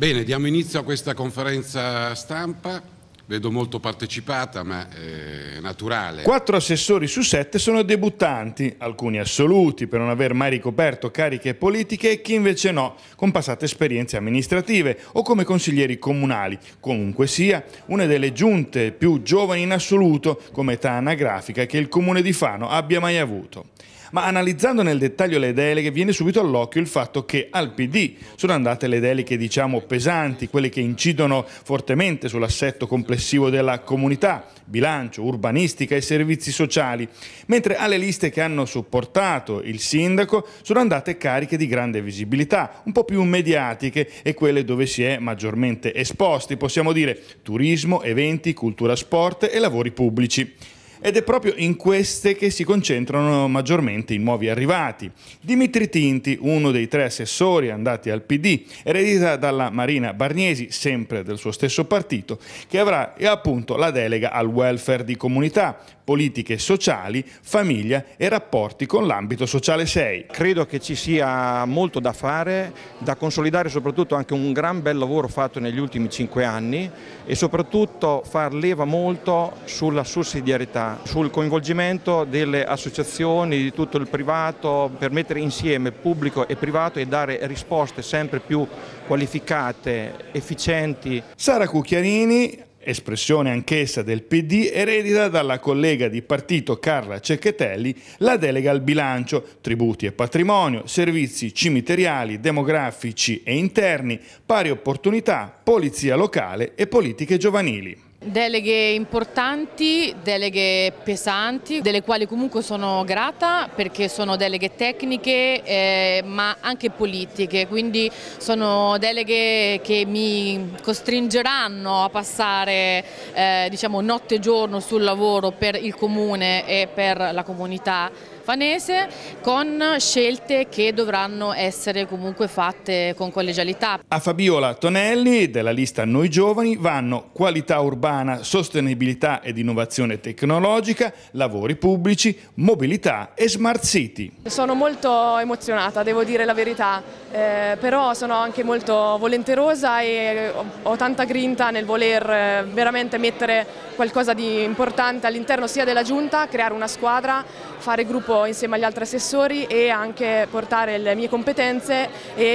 Bene, diamo inizio a questa conferenza stampa, vedo molto partecipata ma è eh, naturale. Quattro assessori su sette sono debuttanti, alcuni assoluti per non aver mai ricoperto cariche politiche e chi invece no, con passate esperienze amministrative o come consiglieri comunali. Comunque sia, una delle giunte più giovani in assoluto come età anagrafica che il comune di Fano abbia mai avuto. Ma analizzando nel dettaglio le deleghe viene subito all'occhio il fatto che al PD sono andate le deleghe diciamo pesanti, quelle che incidono fortemente sull'assetto complessivo della comunità, bilancio, urbanistica e servizi sociali, mentre alle liste che hanno supportato il sindaco sono andate cariche di grande visibilità, un po' più mediatiche e quelle dove si è maggiormente esposti, possiamo dire turismo, eventi, cultura sport e lavori pubblici ed è proprio in queste che si concentrano maggiormente i nuovi arrivati. Dimitri Tinti, uno dei tre assessori andati al PD, eredita dalla Marina Barnesi, sempre del suo stesso partito, che avrà eh, appunto la delega al welfare di comunità, politiche sociali, famiglia e rapporti con l'ambito sociale 6. Credo che ci sia molto da fare, da consolidare soprattutto anche un gran bel lavoro fatto negli ultimi cinque anni e soprattutto far leva molto sulla sussidiarietà sul coinvolgimento delle associazioni, di tutto il privato, per mettere insieme pubblico e privato e dare risposte sempre più qualificate, efficienti. Sara Cucchiarini, espressione anch'essa del PD, eredita dalla collega di partito Carla Cecchetelli la delega al bilancio, tributi e patrimonio, servizi cimiteriali, demografici e interni, pari opportunità, polizia locale e politiche giovanili. Deleghe importanti, deleghe pesanti, delle quali comunque sono grata perché sono deleghe tecniche eh, ma anche politiche, quindi sono deleghe che mi costringeranno a passare eh, diciamo, notte e giorno sul lavoro per il comune e per la comunità fanese con scelte che dovranno essere comunque fatte con collegialità. A Fabiola Tonelli della lista Noi Giovani vanno qualità urbana, sostenibilità ed innovazione tecnologica, lavori pubblici, mobilità e smart city. Sono molto emozionata, devo dire la verità, eh, però sono anche molto volenterosa e ho tanta grinta nel voler eh, veramente mettere qualcosa di importante all'interno sia della giunta, creare una squadra, fare gruppo gruppo insieme agli altri assessori e anche portare le mie competenze e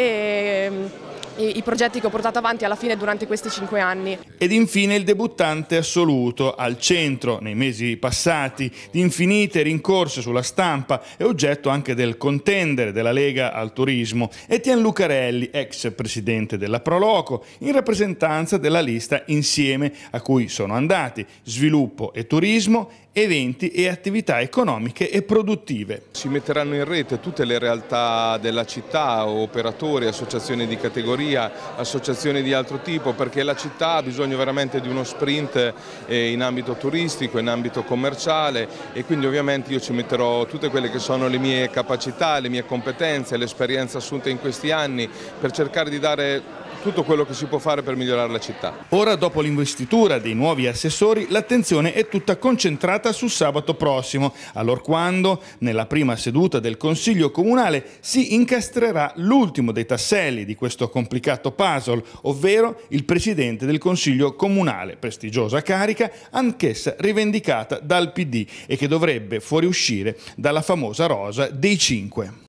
ehm, i, progetti che ho portato avanti alla fine durante questi cinque anni. Ed infine il debuttante assoluto, al centro, nei mesi passati, di infinite rincorse sulla stampa e oggetto anche del contendere della Lega al Turismo, Etienne Lucarelli, ex presidente della Proloco, in rappresentanza della lista Insieme a cui sono andati Sviluppo e Turismo eventi e attività economiche e produttive. Si metteranno in rete tutte le realtà della città, operatori, associazioni di categoria, associazioni di altro tipo, perché la città ha bisogno veramente di uno sprint eh, in ambito turistico, in ambito commerciale e quindi ovviamente io ci metterò tutte quelle che sono le mie capacità, le mie competenze, l'esperienza assunta in questi anni per cercare di dare tutto quello che si può fare per migliorare la città. Ora, dopo l'investitura dei nuovi assessori, l'attenzione è tutta concentrata su sabato prossimo, allorquando, nella prima seduta del Consiglio Comunale, si incastrerà l'ultimo dei tasselli di questo complicato puzzle, ovvero il Presidente del Consiglio Comunale, prestigiosa carica, anch'essa rivendicata dal PD e che dovrebbe fuoriuscire dalla famosa rosa dei cinque.